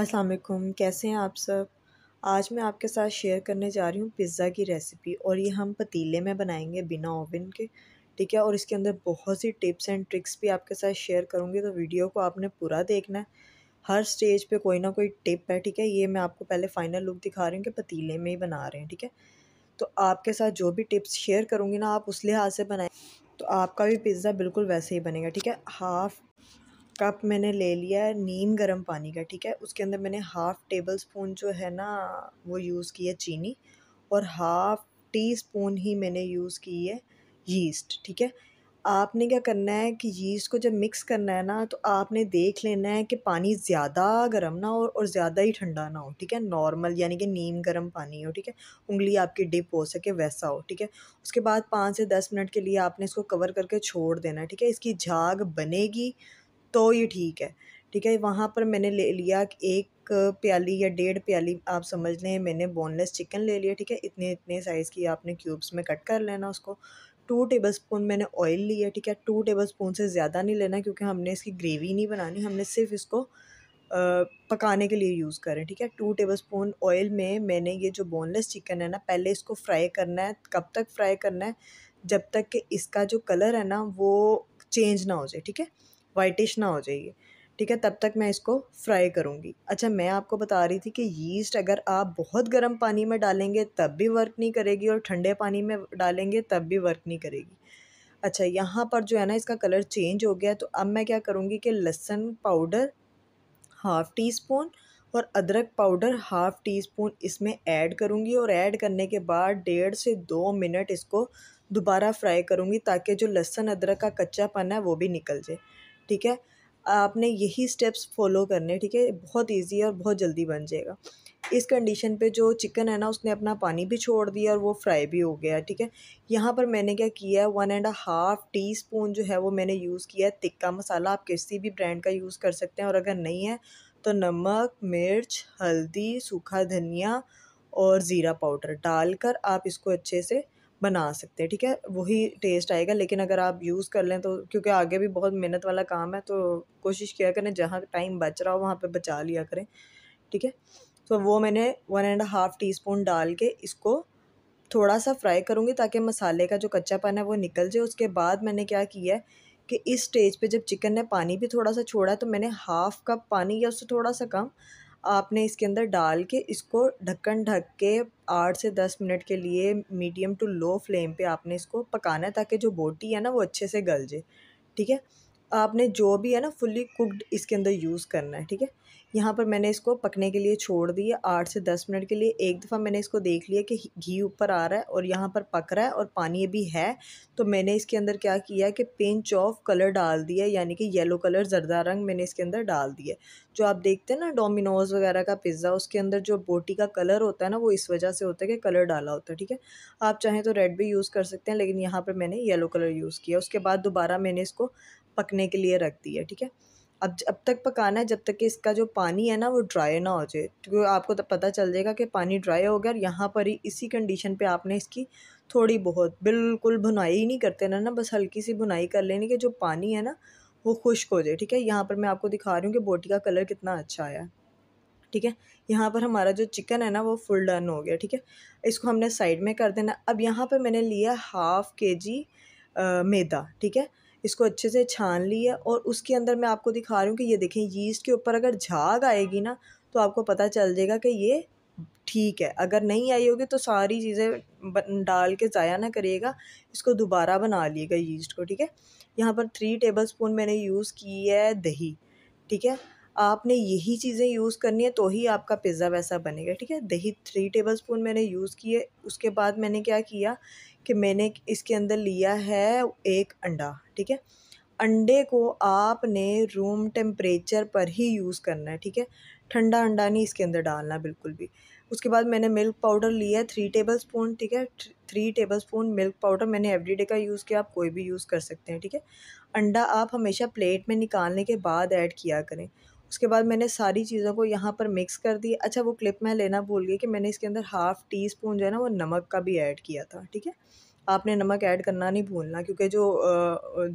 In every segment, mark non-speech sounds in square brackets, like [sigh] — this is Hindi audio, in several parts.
अस्सलाम वालेकुम कैसे हैं आप सब आज मैं आपके साथ शेयर करने जा रही हूँ पिज़्ज़ा की रेसिपी और ये हम पतीले में बनाएंगे बिना ओवन के ठीक है और इसके अंदर बहुत सी टिप्स एंड ट्रिक्स भी आपके साथ शेयर करूँगी तो वीडियो को आपने पूरा देखना है हर स्टेज पे कोई ना कोई टिप है ठीक है ये मैं आपको पहले फ़ाइनल लुक दिखा रही हूँ कि पतीले में ही बना रहे हैं ठीक है तो आपके साथ जो भी टिप्स शेयर करूँगी ना आप उस लिहाज से बनाए तो आपका भी पिज़्ज़ा बिल्कुल वैसे ही बनेगा ठीक है हाफ़ कप मैंने ले लिया है नीम गर्म पानी का ठीक है उसके अंदर मैंने हाफ़ टेबल स्पून जो है ना वो यूज़ की है चीनी और हाफ़ टी स्पून ही मैंने यूज़ की है यीस्ट ठीक है आपने क्या करना है कि यीस्ट को जब मिक्स करना है ना तो आपने देख लेना है कि पानी ज़्यादा गर्म ना हो और ज़्यादा ही ठंडा ना हो ठीक है नॉर्मल यानी कि नीम गर्म पानी हो ठीक है उंगली आपकी डिप हो सके वैसा हो ठीक है उसके बाद पाँच से दस मिनट के लिए आपने इसको कवर करके छोड़ देना है ठीक है इसकी झाग बनेगी तो ये ठीक है ठीक है वहाँ पर मैंने ले लिया एक प्याली या डेढ़ प्याली आप समझ लें मैंने बोनलेस चिकन ले लिया ठीक है इतने इतने साइज़ की आपने क्यूब्स में कट कर लेना उसको टू टेबल स्पून मैंने ऑयल लिया ठीक है टू टेबल स्पून से ज़्यादा नहीं लेना क्योंकि हमने इसकी ग्रेवी नहीं बनानी हमने सिर्फ इसको पकाने के लिए यूज़ करें ठीक है टू टेबल स्पून ऑयल में मैंने ये जो बोनलेस चिकन है ना पहले इसको फ्राई करना है कब तक फ्राई करना है जब तक कि इसका जो कलर है ना वो चेंज ना हो जाए ठीक है वाइटिश ना हो जाइए ठीक है तब तक मैं इसको फ्राई करूँगी अच्छा मैं आपको बता रही थी कि यीस्ट अगर आप बहुत गर्म पानी में डालेंगे तब भी वर्क नहीं करेगी और ठंडे पानी में डालेंगे तब भी वर्क नहीं करेगी अच्छा यहाँ पर जो है ना इसका कलर चेंज हो गया तो अब मैं क्या करूँगी कि लहसुन पाउडर हाफ़ टी स्पून और अदरक पाउडर हाफ़ टी स्पून इसमें ऐड करूँगी और ऐड करने के बाद डेढ़ से दो मिनट इसको दोबारा फ्राई करूँगी ताकि जो लहसुन अदरक का कच्चापन है वो भी निकल जाए ठीक है आपने यही स्टेप्स फॉलो करने ठीक है बहुत ईजी और बहुत जल्दी बन जाएगा इस कंडीशन पे जो चिकन है ना उसने अपना पानी भी छोड़ दिया और वो फ्राई भी हो गया ठीक है यहाँ पर मैंने क्या किया है one and half teaspoon जो है वो मैंने यूज़ किया है तिक्का मसाला आप किसी भी ब्रांड का यूज़ कर सकते हैं और अगर नहीं है तो नमक मिर्च हल्दी सूखा धनिया और ज़ीरा पाउडर डालकर आप इसको अच्छे से बना सकते हैं ठीक है वही टेस्ट आएगा लेकिन अगर आप यूज़ कर लें तो क्योंकि आगे भी बहुत मेहनत वाला काम है तो कोशिश किया करें जहाँ टाइम बच रहा हो वहाँ पर बचा लिया करें ठीक है तो वो मैंने one and half teaspoon डाल के इसको थोड़ा सा फ्राई करूँगी ताकि मसाले का जो कच्चापन है वो निकल जाए उसके बाद मैंने क्या किया है कि इस स्टेज पे जब चिकन ने पानी भी थोड़ा सा छोड़ा तो मैंने हाफ़ कप पानी या उससे थोड़ा सा कम आपने इसके अंदर डाल के इसको ढक्कन ढक के आठ से दस मिनट के लिए मीडियम टू लो फ्लेम पे आपने इसको पकाना है ताकि जो बोटी है ना वो अच्छे से गल जाए ठीक है आपने जो भी है ना फुल्ली कुकड इसके अंदर यूज़ करना है ठीक है यहाँ पर मैंने इसको पकने के लिए छोड़ दिया आठ से दस मिनट के लिए एक दफ़ा मैंने इसको देख लिया कि घी ऊपर आ रहा है और यहाँ पर पक रहा है और पानी अभी है तो मैंने इसके अंदर क्या किया कि पिंच ऑफ कलर डाल दिया यानी कि येलो कलर जरदा रंग मैंने इसके अंदर डाल दिया जो आप देखते हैं ना डोमिनोज़ वगैरह का पिज़्ज़ा उसके अंदर जो बोटी का कलर होता है ना वो इस वजह से होता है कि कलर डाला होता है ठीक है आप चाहें तो रेड भी यूज़ कर सकते हैं लेकिन यहाँ पर मैंने येलो कलर यूज़ किया उसके बाद दोबारा मैंने इसको पकने के लिए रख दिया ठीक है अब अब तक पकाना है जब तक कि इसका जो पानी है ना वो ड्राई ना हो जाए क्योंकि तो आपको तो पता चल जाएगा कि पानी ड्राई हो गया और यहाँ पर ही इसी कंडीशन पे आपने इसकी थोड़ी बहुत बिल्कुल भुनाई ही नहीं करते ना ना बस हल्की सी भुनाई कर लेनी कि जो पानी है ना वो खुश्क हो जाए ठीक है यहाँ पर मैं आपको दिखा रही हूँ कि बोटी का कलर कितना अच्छा आया ठीक है यहाँ पर हमारा जो चिकन है ना वो फुल डन हो गया ठीक है इसको हमने साइड में कर देना अब यहाँ पर मैंने लिया हाफ़ के जी मैदा ठीक है इसको अच्छे से छान लिया और उसके अंदर मैं आपको दिखा रही हूँ कि ये देखें यीस्ट के ऊपर अगर झाग आएगी ना तो आपको पता चल जाएगा कि ये ठीक है अगर नहीं आई होगी तो सारी चीज़ें डाल के ज़ाया ना करिएगा इसको दोबारा बना लिएगा यीस्ट को ठीक है यहाँ पर थ्री टेबल स्पून मैंने यूज़ की है दही ठीक है आपने यही चीज़ें यूज़ करनी है तो ही आपका पिज़्ज़ा वैसा बनेगा ठीक है दही थ्री टेबल स्पून मैंने यूज़ किए उसके बाद मैंने क्या किया कि मैंने इसके अंदर लिया है एक अंडा ठीक है अंडे को आपने रूम टेम्परेचर पर ही यूज़ करना है ठीक है ठंडा अंडा नहीं इसके अंदर डालना बिल्कुल भी उसके बाद मैंने मिल्क पाउडर लिया है थ्री टेबल स्पून ठीक है three tablespoon milk powder मैंने एवरीडे का यूज़ किया आप कोई भी यूज़ कर सकते हैं ठीक है अंडा आप हमेशा प्लेट में निकालने के बाद ऐड किया करें उसके बाद मैंने सारी चीज़ों को यहाँ पर मिक्स कर दी अच्छा वो क्लिप मैं लेना भूल गई कि मैंने इसके अंदर हाफ़ टी स्पून जो है ना वो नमक का भी ऐड किया था ठीक है आपने नमक ऐड करना नहीं भूलना क्योंकि जो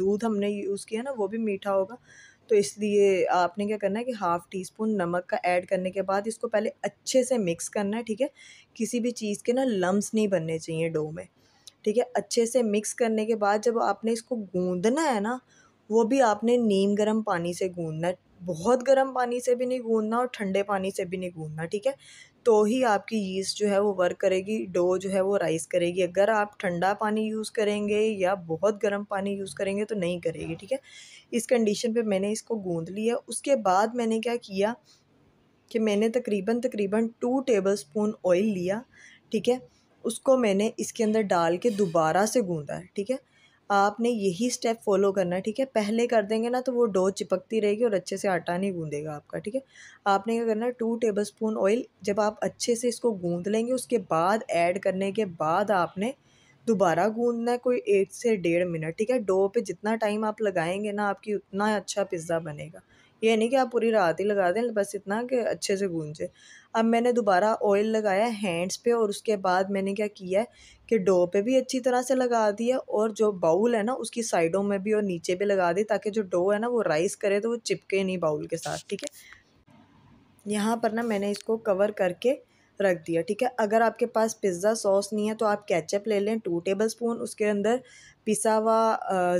दूध हमने यूज़ किया ना वो भी मीठा होगा तो इसलिए आपने क्या करना है कि हाफ़ टी स्पून नमक का ऐड करने के बाद इसको पहले अच्छे से मिक्स करना है ठीक है किसी भी चीज़ के ना लम्स नहीं बनने चाहिए डो में ठीक है अच्छे से मिक्स करने के बाद जब आपने इसको गूंदना है ना वो भी आपने नीम गर्म पानी से गूँधना है बहुत गर्म पानी से भी नहीं गूंदना और ठंडे पानी से भी नहीं गूंदना ठीक है तो ही आपकी यीस्ट जो है वो वर्क करेगी डो जो है वो राइस करेगी अगर आप ठंडा पानी यूज़ करेंगे या बहुत गर्म पानी यूज़ करेंगे तो नहीं करेगी ठीक है इस कंडीशन पे मैंने इसको गूंद लिया उसके बाद मैंने क्या किया कि मैंने तकरीबन तकरीबन टू टेबल स्पून ऑयल लिया ठीक है उसको मैंने इसके अंदर डाल के दोबारा से है ठीक है आपने यही स्टेप फॉलो करना है ठीक है पहले कर देंगे ना तो वो डो चिपकती रहेगी और अच्छे से आटा नहीं गूंदेगा आपका ठीक है आपने क्या करना है टू टेबल स्पून ऑयल जब आप अच्छे से इसको गूंद लेंगे उसके बाद ऐड करने के बाद आपने दोबारा गूंदना है कोई एक से डेढ़ मिनट ठीक है डो पे जितना टाइम आप लगाएंगे ना आपकी उतना अच्छा पिज़्ज़ा बनेगा ये नहीं कि आप पूरी रात ही लगा दें बस इतना कि अच्छे से गूंजे अब मैंने दोबारा ऑयल लगाया हैंड्स पे और उसके बाद मैंने क्या किया कि डो पे भी अच्छी तरह से लगा दिया और जो बाउल है ना उसकी साइडों में भी और नीचे भी लगा दी ताकि जो डो है ना वो राइस करे तो वो चिपके नहीं बाउल के साथ ठीक है यहाँ पर ना मैंने इसको कवर करके रख दिया ठीक है अगर आपके पास पिज़्ज़ा सॉस नहीं है तो आप कैचअप ले लें टू टेबल स्पून उसके अंदर पिसा हुआ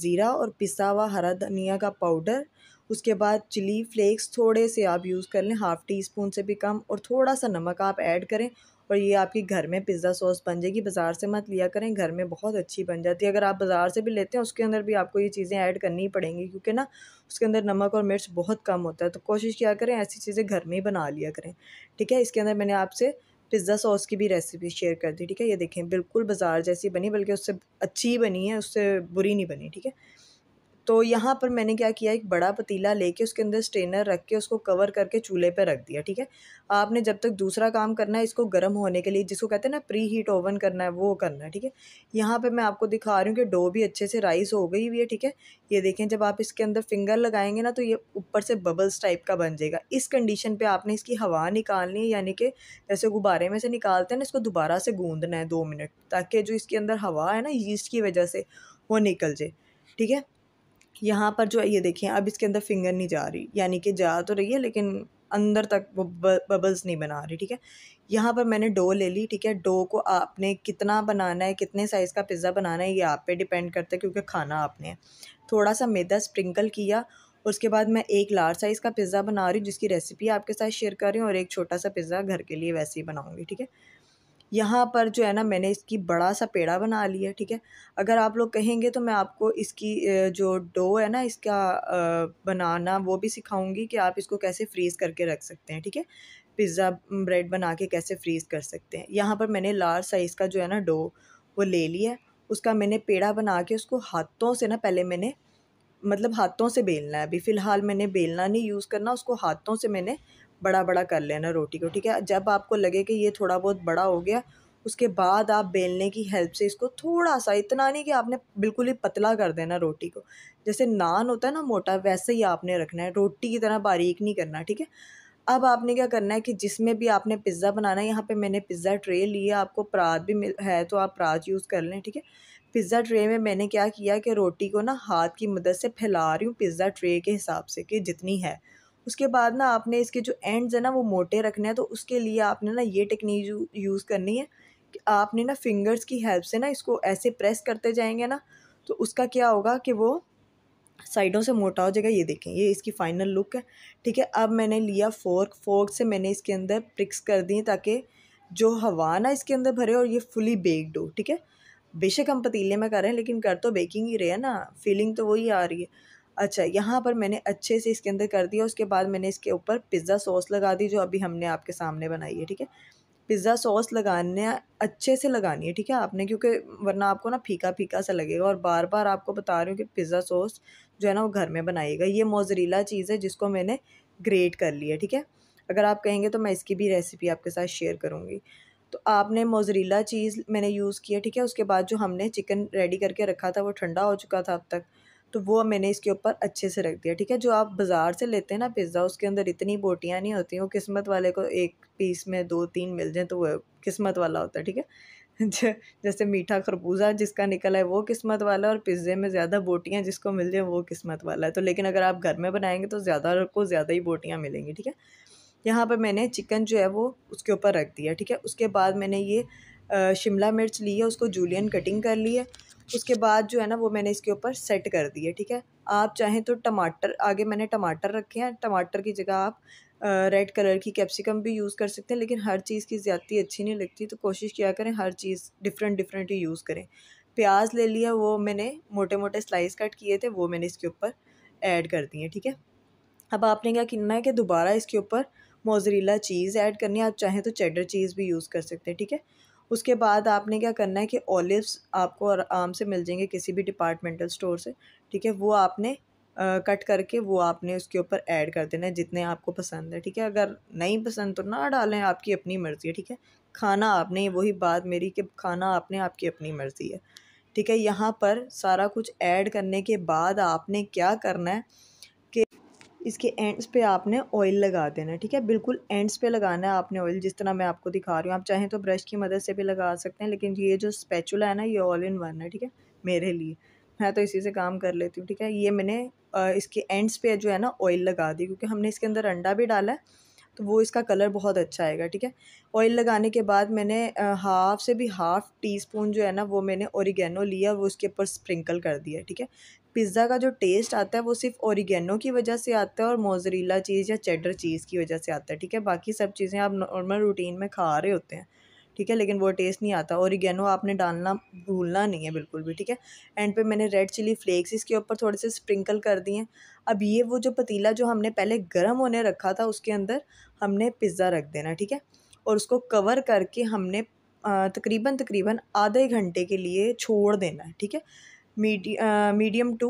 ज़ीरा और पिसा हुआ हरा धनिया का पाउडर उसके बाद चिली फ्लेक्स थोड़े से आप यूज़ कर लें हाफ़ टी स्पून से भी कम और थोड़ा सा नमक आप ऐड करें और ये आपकी घर में पिज़्ज़ा सॉस बन जाएगी बाज़ार से मत लिया करें घर में बहुत अच्छी बन जाती है अगर आप बाज़ार से भी लेते हैं उसके अंदर भी आपको ये चीज़ें ऐड करनी पड़ेंगी क्योंकि ना उसके अंदर नमक और मिर्च बहुत कम होता है तो कोशिश किया करें ऐसी चीज़ें घर में ही बना लिया करें ठीक है इसके अंदर मैंने आपसे पिज़्ज़ा सॉस की भी रेसिपी शेयर कर दी ठीक है ये देखें बिल्कुल बाज़ार जैसी बनी बल्कि उससे अच्छी बनी है उससे बुरी नहीं बनी ठीक है तो यहाँ पर मैंने क्या किया एक बड़ा पतीला लेके उसके अंदर स्ट्रेनर रख के उसको कवर करके चूल्हे पे रख दिया ठीक है आपने जब तक दूसरा काम करना है इसको गर्म होने के लिए जिसको कहते हैं ना प्री हीट ओवन करना है वो करना है ठीक है यहाँ पे मैं आपको दिखा रही हूँ कि डो भी अच्छे से राइस हो गई हुई है ठीक है ये देखें जब आप इसके अंदर फिंगर लगाएंगे ना तो ये ऊपर से बबल्स टाइप का बन जाएगा इस कंडीशन पर आपने इसकी हवा निकालनी है यानी कि जैसे गुब्बारे में से निकालते हैं ना इसको दोबारा से गूंदना है दो मिनट ताकि जो इसके अंदर हवा है ना यीस्ट की वजह से वो निकल जाए ठीक है यहाँ पर जो है ये देखें अब इसके अंदर फिंगर नहीं जा रही यानी कि जा तो रही है लेकिन अंदर तक वो बबल्स नहीं बना रही ठीक है यहाँ पर मैंने डो ले ली ठीक है डो को आपने कितना बनाना है कितने साइज़ का पिज़्ज़ा बनाना है ये आप पे डिपेंड करता है क्योंकि खाना आपने है थोड़ा सा मैदा स्प्रिंकल किया उसके बाद मैं एक लार्ज साइज़ का पिज़्ज़ा बना रही हूँ जिसकी रेसिपी आपके साथ शेयर कर रही हूँ और एक छोटा सा पिज़्ज़ा घर के लिए वैसे ही बनाऊँगी ठीक है यहाँ पर जो है ना मैंने इसकी बड़ा सा पेड़ा बना लिया ठीक है अगर आप लोग कहेंगे तो मैं आपको इसकी जो डो है ना इसका बनाना वो भी सिखाऊंगी कि आप इसको कैसे फ्रीज़ करके रख सकते हैं ठीक है पिज़्ज़ा ब्रेड बना के कैसे फ्रीज़ कर सकते हैं यहाँ पर मैंने लार्ज साइज़ का जो है ना डो वो ले लिया उसका मैंने पेड़ा बना के उसको हाथों से ना पहले मैंने मतलब हाथों से बेलना है अभी फ़िलहाल मैंने बेलना नहीं यूज़ करना उसको हाथों से मैंने बड़ा बड़ा कर लेना रोटी को ठीक है जब आपको लगे कि ये थोड़ा बहुत बड़ा हो गया उसके बाद आप बेलने की हेल्प से इसको थोड़ा सा इतना नहीं कि आपने बिल्कुल ही पतला कर देना रोटी को जैसे नान होता है ना मोटा वैसे ही आपने रखना है रोटी की तरह बारीक नहीं करना ठीक है अब आपने क्या करना है कि जिसमें भी आपने पिज़्ज़ा बनाना है यहाँ पे मैंने पिज़्ज़ा ट्रे लिया आपको प्रात भी मिल है तो आप प्रात यूज़ कर लें ठीक है पिज़्ज़ा ट्रे में मैंने क्या किया कि रोटी को ना हाथ की मदद से फैला रही हूँ पिज़्ज़ा ट्रे के हिसाब से कि जितनी है उसके बाद ना आपने इसके जो एंड्स है ना वो मोटे रखने हैं तो उसके लिए आपने ना ये टेक्निक यूज़ करनी है कि आपने ना फिंगर्स की हेल्प से ना इसको ऐसे प्रेस करते जाएंगे ना तो उसका क्या होगा कि वो साइडों से मोटा हो जाएगा ये देखें ये इसकी फाइनल लुक है ठीक है अब मैंने लिया फोर्क फोर्क से मैंने इसके अंदर प्रिक्स कर दी ताकि जो हवा ना इसके अंदर भरे और ये फुली बेक्ड हो ठीक है बेशक हम पतीले में कर रहे हैं लेकिन कर तो बेकिंग ही रहे हैं ना फीलिंग तो वही आ रही है अच्छा यहाँ पर मैंने अच्छे से इसके अंदर कर दिया उसके बाद मैंने इसके ऊपर पिज़्ज़ा सॉस लगा दी जो अभी हमने आपके सामने बनाई है ठीक है पिज़्ज़ा सॉस लगाने अच्छे से लगानी है ठीक है आपने क्योंकि वरना आपको ना फीका फीका सा लगेगा और बार बार आपको बता रही हूँ कि पिज़्ज़ा सॉस जो है ना वो घर में बनाइएगा ये मोजरीला चीज़ है जिसको मैंने ग्रेट कर लिया ठीक है अगर आप कहेंगे तो मैं इसकी भी रेसिपी आपके साथ शेयर करूँगी तो आपने मोजरीला चीज़ मैंने यूज़ किया ठीक है उसके बाद जो हमने चिकन रेडी करके रखा था वो ठंडा हो चुका था अब तक तो वो मैंने इसके ऊपर अच्छे से रख दिया ठीक है जो आप बाज़ार से लेते हैं ना पिज़्ज़ा उसके अंदर इतनी बोटियाँ नहीं होती वो किस्मत वाले को एक पीस में दो तीन मिल जाए तो वो किस्मत वाला होता है ठीक है [laughs] जैसे मीठा खरबूजा जिसका निकला है वो किस्मत वाला और पिज़्ज़े में ज़्यादा बोटियाँ जिसको मिल जाए वो किस्मत वाला है तो लेकिन अगर आप घर में बनाएंगे तो ज़्यादा को ज़्यादा ही बोटियाँ मिलेंगी ठीक है यहाँ पर मैंने चिकन जो है वो उसके ऊपर रख दिया ठीक है उसके बाद मैंने ये शिमला मिर्च ली है उसको जूलियन कटिंग कर ली है उसके बाद जो है ना वो मैंने इसके ऊपर सेट कर दी है ठीक है आप चाहें तो टमाटर आगे मैंने टमाटर रखे हैं टमाटर की जगह आप रेड कलर की कैप्सिकम भी यूज़ कर सकते हैं लेकिन हर चीज़ की ज़्यादा अच्छी नहीं लगती तो कोशिश किया करें हर चीज़ डिफरेंट डिफरेंट ही यूज़ करें प्याज ले लिया वो मैंने मोटे मोटे स्लाइस कट किए थे वो मैंने इसके ऊपर ऐड कर दिए ठीक है अब आपने क्या किन्ना है कि दोबारा इसके ऊपर मोजरीला चीज़ ऐड करनी है आप चाहें तो चेडर चीज़ भी यूज़ कर सकते हैं ठीक है उसके बाद आपने क्या करना है कि ऑलिव्स आपको आराम से मिल जाएंगे किसी भी डिपार्टमेंटल स्टोर से ठीक है वो आपने कट करके वो आपने उसके ऊपर ऐड कर देना है जितने आपको पसंद है ठीक है अगर नहीं पसंद तो ना डालें आपकी अपनी मर्ज़ी है ठीक है खाना आपने वही बात मेरी कि खाना आपने आपकी अपनी मर्ज़ी है ठीक है यहाँ पर सारा कुछ ऐड करने के बाद आपने क्या करना है कि इसके एंड्स पे आपने ऑयल लगा देना ठीक है बिल्कुल एंड्स पे लगाना है आपने ऑयल जिस तरह मैं आपको दिखा रही हूँ आप चाहें तो ब्रश की मदद से भी लगा सकते हैं लेकिन ये जो स्पैचुला है ना ये ऑल इन वन है ठीक है मेरे लिए मैं तो इसी से काम कर लेती हूँ ठीक है ये मैंने इसके एंड्स पे जो है ना ऑयल लगा दी क्योंकि हमने इसके अंदर अंडा भी डाला है तो वो इसका कलर बहुत अच्छा आएगा ठीक है ऑयल लगाने के बाद मैंने हाफ़ से भी हाफ़ टी स्पून जो है ना वो मैंने ओरिगेनो लिया वो उसके ऊपर स्प्रिंकल कर दिया ठीक है पिज़्ज़ा का जो टेस्ट आता है वो सिर्फ औरिगेनो की वजह से आता है और मोजरीला चीज़ या चेडर चीज़ की वजह से आता है ठीक है बाकी सब चीज़ें आप नॉर्मल रूटीन में खा रहे होते हैं ठीक है लेकिन वो टेस्ट नहीं आता औरिगेनो आपने डालना भूलना नहीं है बिल्कुल भी ठीक है एंड पे मैंने रेड चिली फ्लेक्स इसके ऊपर थोड़े से स्प्रिंकल कर दिए हैं अब ये वो जो पतीला जो हमने पहले गर्म होने रखा था उसके अंदर हमने पिज़्ज़ा रख देना ठीक है और उसको कवर करके हमने तकरीबन तकरीबन आधे घंटे के लिए छोड़ देना है ठीक है media medium to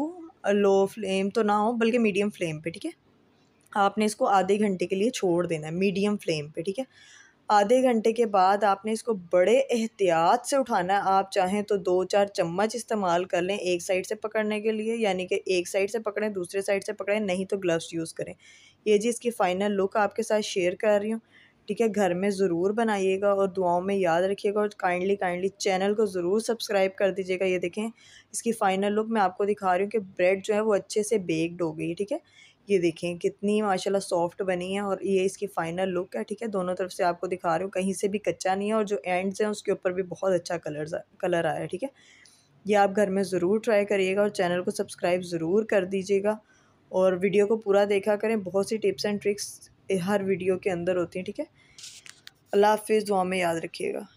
low flame तो ना हो बल्कि मीडियम फ्लेम पे ठीक है आपने इसको आधे घंटे के लिए छोड़ देना है मीडियम फ्लेम पे ठीक है आधे घंटे के बाद आपने इसको बड़े एहतियात से उठाना है आप चाहें तो दो चार चम्मच इस्तेमाल कर लें एक साइड से पकड़ने के लिए यानी कि एक साइड से पकड़ें दूसरे साइड से पकड़ें नहीं तो ग्लव्स यूज़ करें ये जी इसकी फ़ाइनल लुक आपके साथ शेयर कर रही हूँ ठीक है घर में ज़रूर बनाइएगा और दुआओं में याद रखिएगा और काइंडली काइंडली चैनल को ज़रूर सब्सक्राइब कर दीजिएगा ये देखें इसकी फ़ाइनल लुक मैं आपको दिखा रही हूँ कि ब्रेड जो है वो अच्छे से बेक्ड हो गई ठीक है ये देखें कितनी माशाल्लाह सॉफ्ट बनी है और ये इसकी फ़ाइनल लुक है ठीक है दोनों तरफ से आपको दिखा रही हूँ कहीं से भी कच्चा नहीं है और जो एंड्स हैं उसके ऊपर भी बहुत अच्छा कलर कलर आया है ठीक है ये आप घर में ज़रूर ट्राई करिएगा और चैनल को सब्सक्राइब ज़रूर कर दीजिएगा और वीडियो को पूरा देखा करें बहुत सी टिप्स एंड ट्रिक्स हर वीडियो के अंदर होती हैं ठीक है अल्लाह हाफिज़ दुआ में याद रखिएगा